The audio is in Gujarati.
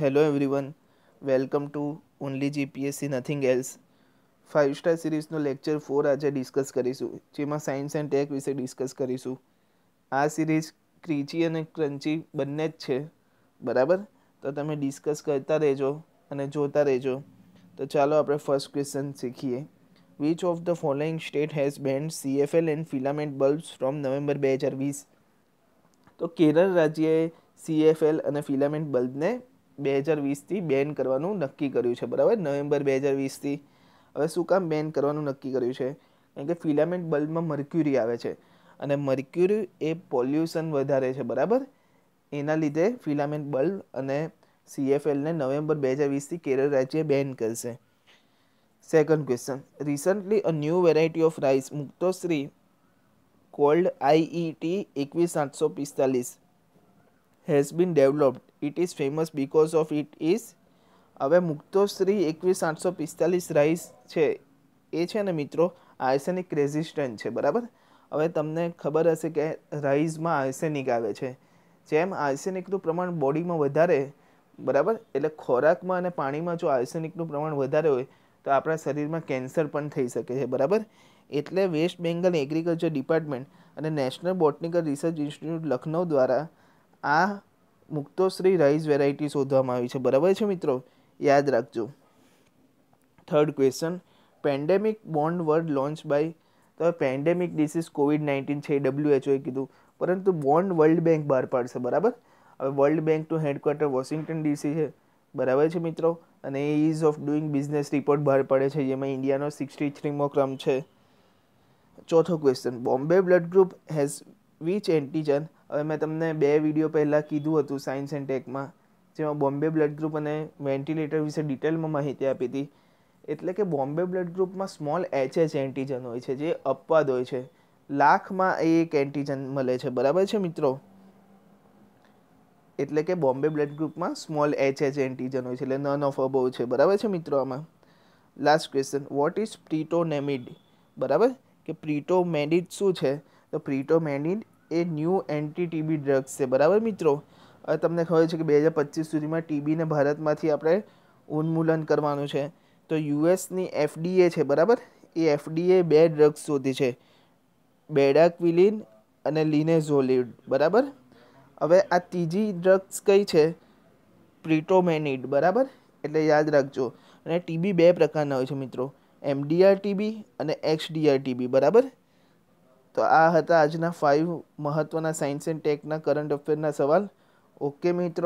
Hello everyone welcome to only GPSC nothing else five star સિરીઝનો લેક્ચર ફોર આજે ડિસ્કસ કરીશું જેમાં સાયન્સ એન્ડ ટેક વિશે ડિસ્કસ કરીશું આ સિરીઝ ક્રીચી અને ક્રંચી બંને જ છે બરાબર તો તમે ડિસ્કસ કરતા રહેજો અને જોતા રહેજો તો ચાલો આપણે ફર્સ્ટ ક્વેશ્ચન શીખીએ which of the following state has banned CFL and filament bulbs from November બે હજાર વીસ તો કેરળ રાજ્યએ સીએફએલ અને ફિલામેન્ટ બલ્બને બે હજાર વીસથી બેન કરવાનું નક્કી કર્યું છે બરાબર નવેમ્બર બે હજાર વીસથી હવે શું કામ બેન કરવાનું નક્કી કર્યું છે કારણ કે ફિલામેન્ટ બલ્બમાં મર્ક્યુરી આવે છે અને મર્ક્યુરી એ પોલ્યુશન વધારે છે બરાબર એના લીધે ફિલામેન્ટ બલ્બ અને સીએફએલને નવેમ્બર બે હજાર વીસથી કેરળ રાજ્ય બેન કરશે second question recently a new variety of rice Muktoshri called IET e એકવીસ આઠસો પિસ્તાલીસ has been developed. It is famous because of it is હવે મુક્તોશ્રી એકવીસ આઠસો પિસ્તાલીસ રાઈસ છે એ છે ને મિત્રો આર્સેનિક રેઝિસ્ટન્ટ છે બરાબર હવે તમને ખબર હશે કે રાઈસમાં આર્સેનિક આવે છે જેમ આર્સેનિકનું પ્રમાણ બોડીમાં વધારે બરાબર એટલે ખોરાકમાં અને પાણીમાં જો આર્સેનિકનું પ્રમાણ વધારે હોય તો આપણા શરીરમાં કેન્સર પણ થઈ શકે છે બરાબર એટલે વેસ્ટ બેંગલ એગ્રીકલ્ચર ડિપાર્ટમેન્ટ અને national botanical research institute Lucknow દ્વારા આ મુક્તોશ્રી રાઈસ વેરાયટી શોધવામાં આવી છે બરાબર છે મિત્રો યાદ રાખજો third question pandemic bond word launch by તો પેન્ડેમિક ડિસીઝ કોવિડ નાઇન્ટીન છે ડબ્લ્યુએચઓએ કીધું પરંતુ બોન્ડ વર્લ્ડ બેંક બહાર પાડશે બરાબર હવે વર્લ્ડ બેંકનું હેડક્વાર્ટર વોશિંગ્ટન ડીસી છે બરાબર છે મિત્રો અને ease of doing business report બહાર પાડે છે જેમાં ઇન્ડિયાનો સિક્સટી થ્રીમો ક્રમ છે ચોથો question Bombay blood group has which antigen હવે મેં તમને બે વિડીયો પહેલાં કીધું હતું સાયન્સ એન્ડ ટેકમાં જેમાં બોમ્બે બ્લડ ગ્રુપ અને વેન્ટિલેટર વિશે ડિટેલમાં માહિતી આપી હતી એટલે કે બોમ્બે બ્લડ ગ્રુપમાં સ્મોલ એચએચ એન્ટીજન હોય છે જે અપવાદ હોય છે લાખમાં એ એક એન્ટીજન મળે છે બરાબર છે મિત્રો એટલે કે બોમ્બે બ્લડ ગ્રુપમાં સ્મોલ એચએચ એન્ટીજન હોય છે એટલે નન ઓફ અબોવ છે બરાબર છે મિત્રો આમાં last question what is pretomanid બરાબર કે પ્રિટોમેડિડ શું છે તો પ્રિટોમેડિડ એ ન્યૂ એન્ટી ટીબી ડ્રગ્સ છે બરાબર મિત્રો હવે તમને ખબર છે કે બે હજાર પચીસ સુધીમાં ટીબીને ભારતમાંથી આપણે ઉન્મૂલન કરવાનું છે તો યુએસની એફડીએ છે બરાબર એ એફડીએ બે ડ્રગ્સ શોધી છે બેડાક્વિલિન અને લિનેઝોલિડ બરાબર હવે આ ત્રીજી ડ્રગ્સ કઈ છે પ્રિટોમેનિડ બરાબર એટલે યાદ રાખજો અને ટીબી બે પ્રકારના હોય છે મિત્રો એમડીઆર ટીબી અને એક્સડીઆર ટીબી બરાબર તો આ હતા આજના ફાઇવ મહત્ત્વના સાયન્સ એન્ડ ટેકના કરંટ અફેરના સવાલ ઓકે મિત્રો